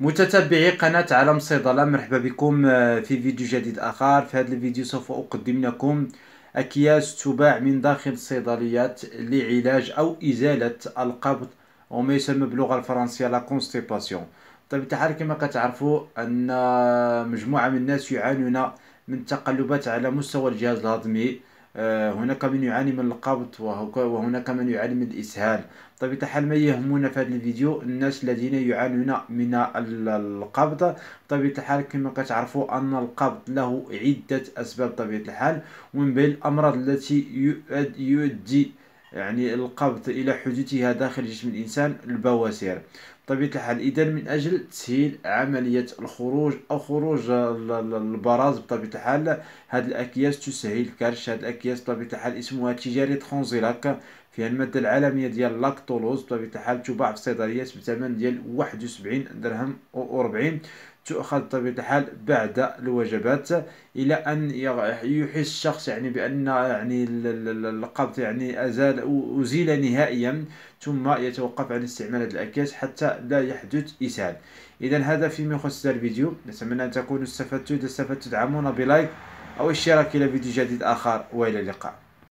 متتبعي قناة عالم الصيدلة مرحبا بكم آه، في فيديو جديد آخر في هذا الفيديو سوف أقدم لكم أكياس تباع من داخل الصيدليات لعلاج أو إزالة القبض وما يسمى باللغة الفرنسية لا كونستيباسيون طيب الحال كما كتعرفوا أن آه، مجموعة من الناس يعانون من تقلبات على مستوى الجهاز الهضمي آه، هناك من يعاني من القبض وهناك من يعاني من الإسهال بطبيعة طيب، الحال ما يهمنا في هذا الفيديو الناس الذين يعانون من القبض بطبيعة طيب، الحال كما كتعرفوا أن القبض له عدة أسباب طبيعة الحال ومن بين الأمراض التي يؤدي يعني القبض إلى حدوثها داخل جسم الإنسان البواسير بطبيعة الحال إذا من أجل تسهيل عملية الخروج أو خروج البراز بطبيعة الحال هذه الأكياس تسهل كرش هذه الأكياس بطبيعة الحال اسمها تجاري ترونزيلاك فيها المادة العالمية ديال لاكتولوز بطبيعة الحال تباع في الصيدليات بثمن ديال واحد وسبعين درهم أو أربعين تؤخذ بطبيعة الحال بعد الوجبات إلى أن يحس الشخص يعني بأن يعني القبض يعني أزال أزيل نهائيا ثم يتوقف عن استعمال هذه الأكياس حتى لا يحدث إسهال إذا هذا فيما يخص هذا الفيديو نتمنى أن تكونوا استفدتوا إذا استفدتوا دعمونا بلايك أو اشتراك إلى فيديو جديد آخر وإلى اللقاء